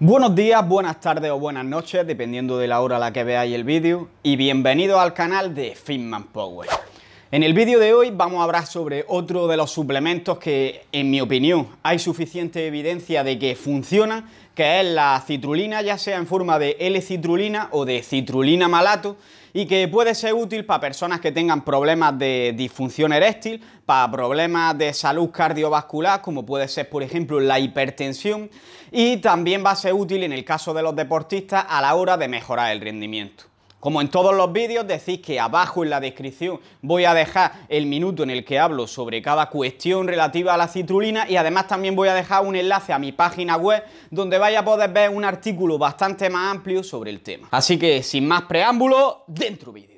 Buenos días, buenas tardes o buenas noches, dependiendo de la hora a la que veáis el vídeo, y bienvenidos al canal de Fitman Power. En el vídeo de hoy vamos a hablar sobre otro de los suplementos que, en mi opinión, hay suficiente evidencia de que funciona, que es la citrulina, ya sea en forma de L-citrulina o de citrulina malato, y que puede ser útil para personas que tengan problemas de disfunción eréctil, para problemas de salud cardiovascular, como puede ser, por ejemplo, la hipertensión, y también va a ser útil en el caso de los deportistas a la hora de mejorar el rendimiento. Como en todos los vídeos, decís que abajo en la descripción voy a dejar el minuto en el que hablo sobre cada cuestión relativa a la citrulina y además también voy a dejar un enlace a mi página web donde vaya a poder ver un artículo bastante más amplio sobre el tema. Así que sin más preámbulos, dentro vídeo.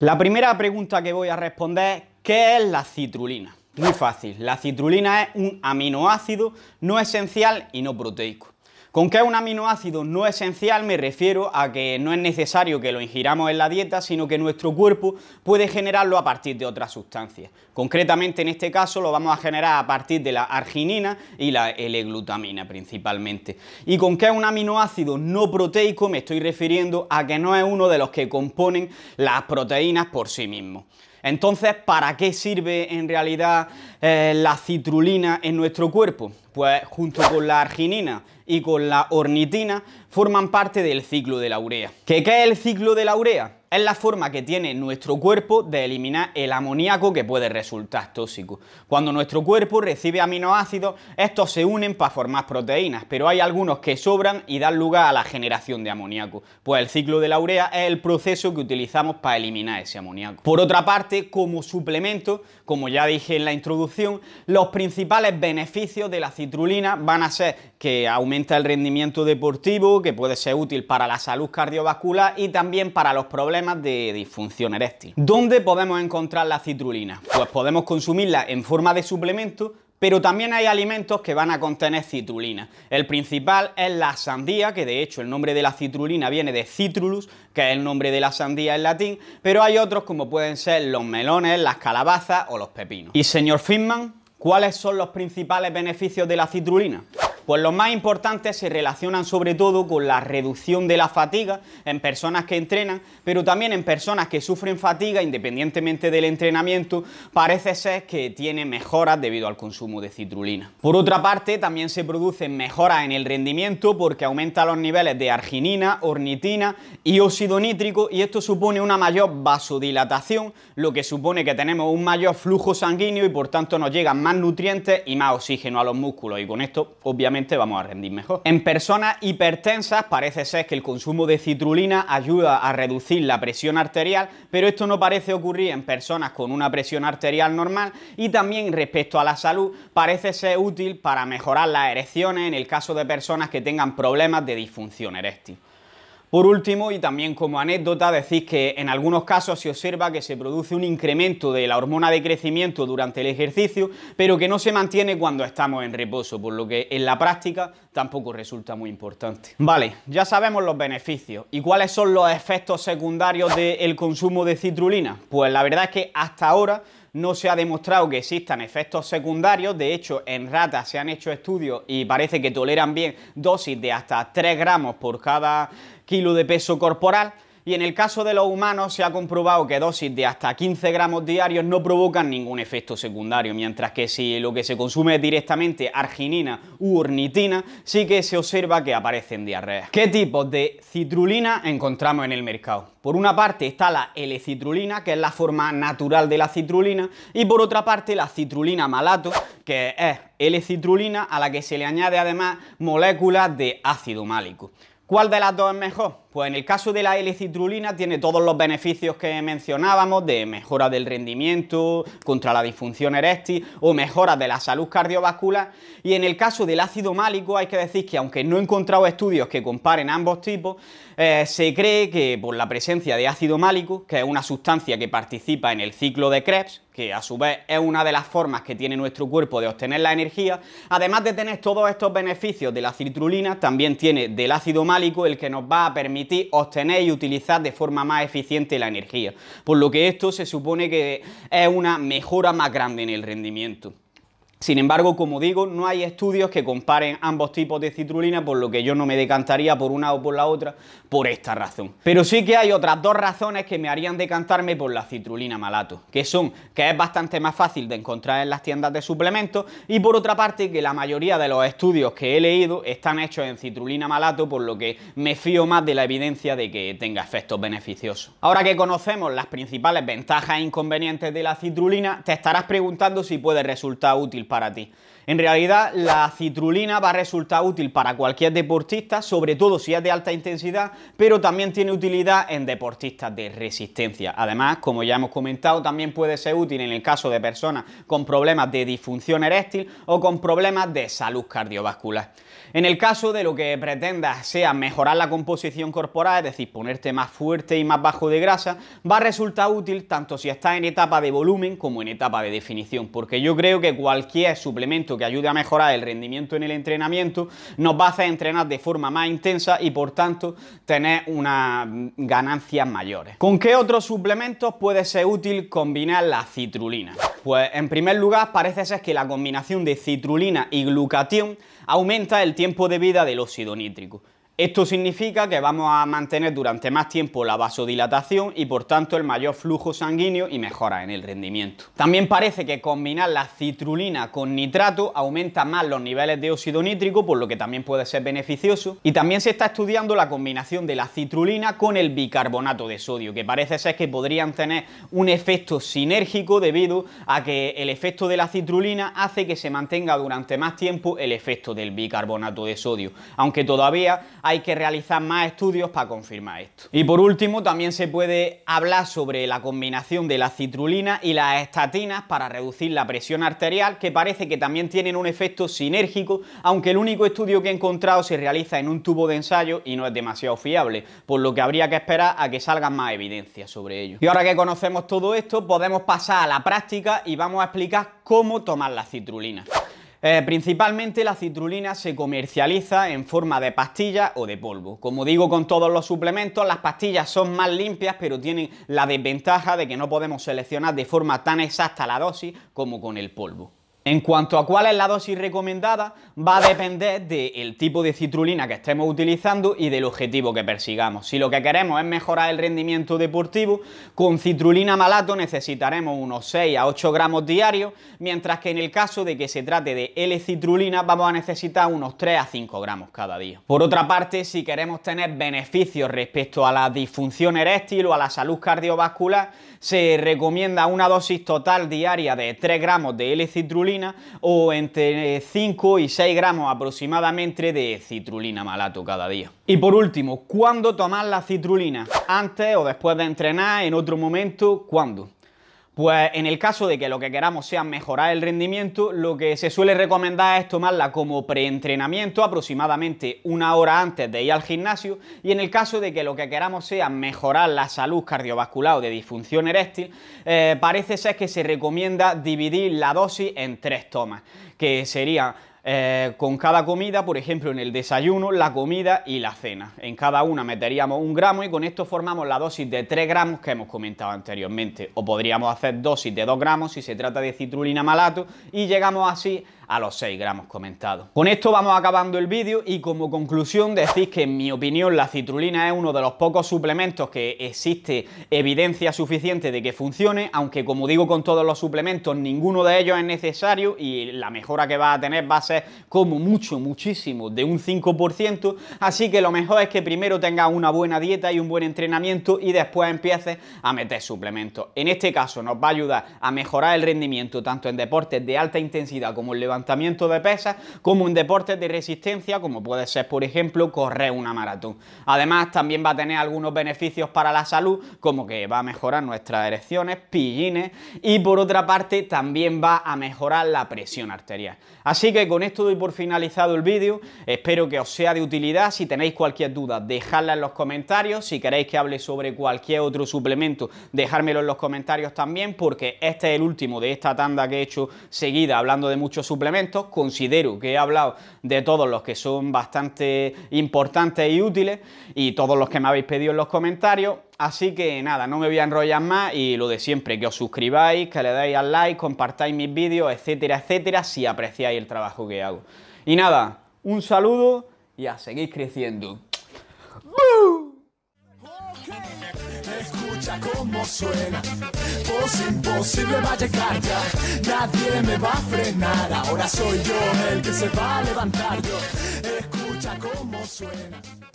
La primera pregunta que voy a responder es ¿qué es la citrulina? Muy fácil, la citrulina es un aminoácido no esencial y no proteico. Con qué es un aminoácido no esencial me refiero a que no es necesario que lo ingiramos en la dieta, sino que nuestro cuerpo puede generarlo a partir de otras sustancias. Concretamente en este caso lo vamos a generar a partir de la arginina y la L-glutamina principalmente. Y con qué es un aminoácido no proteico me estoy refiriendo a que no es uno de los que componen las proteínas por sí mismo. Entonces, ¿para qué sirve en realidad eh, la citrulina en nuestro cuerpo? Pues junto con la arginina y con la ornitina forman parte del ciclo de la urea. qué es el ciclo de la urea? Es la forma que tiene nuestro cuerpo de eliminar el amoníaco que puede resultar tóxico. Cuando nuestro cuerpo recibe aminoácidos, estos se unen para formar proteínas, pero hay algunos que sobran y dan lugar a la generación de amoníaco, pues el ciclo de la urea es el proceso que utilizamos para eliminar ese amoníaco. Por otra parte, como suplemento, como ya dije en la introducción, los principales beneficios de la citrulina van a ser que aumenta el rendimiento deportivo, que puede ser útil para la salud cardiovascular y también para los problemas de disfunción eréctil. ¿Dónde podemos encontrar la citrulina? Pues podemos consumirla en forma de suplemento, pero también hay alimentos que van a contener citrulina. El principal es la sandía, que de hecho el nombre de la citrulina viene de citrulus, que es el nombre de la sandía en latín, pero hay otros como pueden ser los melones, las calabazas o los pepinos. Y señor Finman, ¿cuáles son los principales beneficios de la citrulina? Pues los más importantes se relacionan sobre todo con la reducción de la fatiga en personas que entrenan, pero también en personas que sufren fatiga independientemente del entrenamiento, parece ser que tienen mejoras debido al consumo de citrulina. Por otra parte, también se producen mejoras en el rendimiento porque aumenta los niveles de arginina, ornitina y óxido nítrico y esto supone una mayor vasodilatación, lo que supone que tenemos un mayor flujo sanguíneo y por tanto nos llegan más nutrientes y más oxígeno a los músculos y con esto obviamente vamos a rendir mejor. En personas hipertensas parece ser que el consumo de citrulina ayuda a reducir la presión arterial, pero esto no parece ocurrir en personas con una presión arterial normal y también respecto a la salud parece ser útil para mejorar las erecciones en el caso de personas que tengan problemas de disfunción eréctil. Por último, y también como anécdota, decís que en algunos casos se observa que se produce un incremento de la hormona de crecimiento durante el ejercicio, pero que no se mantiene cuando estamos en reposo, por lo que en la práctica tampoco resulta muy importante. Vale, ya sabemos los beneficios. ¿Y cuáles son los efectos secundarios del consumo de citrulina? Pues la verdad es que hasta ahora no se ha demostrado que existan efectos secundarios, de hecho en ratas se han hecho estudios y parece que toleran bien dosis de hasta 3 gramos por cada kilo de peso corporal, y en el caso de los humanos se ha comprobado que dosis de hasta 15 gramos diarios no provocan ningún efecto secundario, mientras que si lo que se consume es directamente arginina u ornitina, sí que se observa que aparecen diarreas. ¿Qué tipos de citrulina encontramos en el mercado? Por una parte está la L-citrulina, que es la forma natural de la citrulina, y por otra parte la citrulina malato, que es L-citrulina a la que se le añade además moléculas de ácido málico. ¿Cuál de las dos es mejor? Pues en el caso de la L-citrulina tiene todos los beneficios que mencionábamos de mejora del rendimiento, contra la disfunción eréctil o mejora de la salud cardiovascular. Y en el caso del ácido málico hay que decir que aunque no he encontrado estudios que comparen ambos tipos, eh, se cree que por la presencia de ácido málico, que es una sustancia que participa en el ciclo de Krebs, que a su vez es una de las formas que tiene nuestro cuerpo de obtener la energía, además de tener todos estos beneficios de la citrulina, también tiene del ácido málico el que nos va a permitir obtener y utilizar de forma más eficiente la energía, por lo que esto se supone que es una mejora más grande en el rendimiento. Sin embargo, como digo, no hay estudios que comparen ambos tipos de citrulina, por lo que yo no me decantaría por una o por la otra por esta razón. Pero sí que hay otras dos razones que me harían decantarme por la citrulina malato, que son que es bastante más fácil de encontrar en las tiendas de suplementos y por otra parte que la mayoría de los estudios que he leído están hechos en citrulina malato, por lo que me fío más de la evidencia de que tenga efectos beneficiosos. Ahora que conocemos las principales ventajas e inconvenientes de la citrulina, te estarás preguntando si puede resultar útil para ti. En realidad, la citrulina va a resultar útil para cualquier deportista, sobre todo si es de alta intensidad, pero también tiene utilidad en deportistas de resistencia. Además, como ya hemos comentado, también puede ser útil en el caso de personas con problemas de disfunción eréctil o con problemas de salud cardiovascular. En el caso de lo que pretendas sea mejorar la composición corporal, es decir, ponerte más fuerte y más bajo de grasa, va a resultar útil tanto si estás en etapa de volumen como en etapa de definición, porque yo creo que cualquier es suplemento que ayude a mejorar el rendimiento en el entrenamiento nos va a hacer entrenar de forma más intensa y por tanto tener unas ganancias mayores. ¿Con qué otros suplementos puede ser útil combinar la citrulina? Pues en primer lugar parece ser que la combinación de citrulina y glucatión aumenta el tiempo de vida del óxido nítrico. Esto significa que vamos a mantener durante más tiempo la vasodilatación y por tanto el mayor flujo sanguíneo y mejora en el rendimiento. También parece que combinar la citrulina con nitrato aumenta más los niveles de óxido nítrico, por lo que también puede ser beneficioso. Y también se está estudiando la combinación de la citrulina con el bicarbonato de sodio, que parece ser que podrían tener un efecto sinérgico debido a que el efecto de la citrulina hace que se mantenga durante más tiempo el efecto del bicarbonato de sodio, aunque todavía hay que realizar más estudios para confirmar esto. Y por último, también se puede hablar sobre la combinación de la citrulina y las estatinas para reducir la presión arterial, que parece que también tienen un efecto sinérgico, aunque el único estudio que he encontrado se realiza en un tubo de ensayo y no es demasiado fiable, por lo que habría que esperar a que salgan más evidencias sobre ello. Y ahora que conocemos todo esto, podemos pasar a la práctica y vamos a explicar cómo tomar la citrulina. Eh, principalmente la citrulina se comercializa en forma de pastilla o de polvo. Como digo con todos los suplementos, las pastillas son más limpias pero tienen la desventaja de que no podemos seleccionar de forma tan exacta la dosis como con el polvo. En cuanto a cuál es la dosis recomendada, va a depender del tipo de citrulina que estemos utilizando y del objetivo que persigamos. Si lo que queremos es mejorar el rendimiento deportivo, con citrulina malato necesitaremos unos 6 a 8 gramos diarios, mientras que en el caso de que se trate de L-citrulina vamos a necesitar unos 3 a 5 gramos cada día. Por otra parte, si queremos tener beneficios respecto a la disfunción eréctil o a la salud cardiovascular, se recomienda una dosis total diaria de 3 gramos de L-citrulina o entre 5 y 6 gramos aproximadamente de citrulina malato cada día. Y por último, ¿cuándo tomar la citrulina? ¿Antes o después de entrenar? ¿En otro momento? ¿Cuándo? Pues en el caso de que lo que queramos sea mejorar el rendimiento, lo que se suele recomendar es tomarla como preentrenamiento aproximadamente una hora antes de ir al gimnasio y en el caso de que lo que queramos sea mejorar la salud cardiovascular o de disfunción eréctil, eh, parece ser que se recomienda dividir la dosis en tres tomas, que serían eh, con cada comida, por ejemplo, en el desayuno, la comida y la cena. En cada una meteríamos un gramo y con esto formamos la dosis de 3 gramos que hemos comentado anteriormente. O podríamos hacer dosis de 2 gramos si se trata de citrulina malato y llegamos así a los 6 gramos comentados. Con esto vamos acabando el vídeo y como conclusión decís que en mi opinión la citrulina es uno de los pocos suplementos que existe evidencia suficiente de que funcione, aunque como digo con todos los suplementos ninguno de ellos es necesario y la mejora que va a tener va a ser como mucho, muchísimo, de un 5%, así que lo mejor es que primero tengas una buena dieta y un buen entrenamiento y después empieces a meter suplementos. En este caso nos va a ayudar a mejorar el rendimiento tanto en deportes de alta intensidad como el levantamiento de pesas, como en deportes de resistencia, como puede ser por ejemplo correr una maratón. Además también va a tener algunos beneficios para la salud, como que va a mejorar nuestras erecciones, pillines y por otra parte también va a mejorar la presión arterial. Así que con esto doy por finalizado el vídeo, espero que os sea de utilidad, si tenéis cualquier duda dejadla en los comentarios, si queréis que hable sobre cualquier otro suplemento dejármelo en los comentarios también porque este es el último de esta tanda que he hecho seguida hablando de muchos suplementos, considero que he hablado de todos los que son bastante importantes y útiles y todos los que me habéis pedido en los comentarios, Así que nada, no me voy a enrollar más y lo de siempre, que os suscribáis, que le dais al like, compartáis mis vídeos, etcétera, etcétera, si apreciáis el trabajo que hago. Y nada, un saludo y a seguir creciendo. cómo suena, imposible nadie me va a frenar, ahora soy yo el que se va a levantar escucha cómo suena.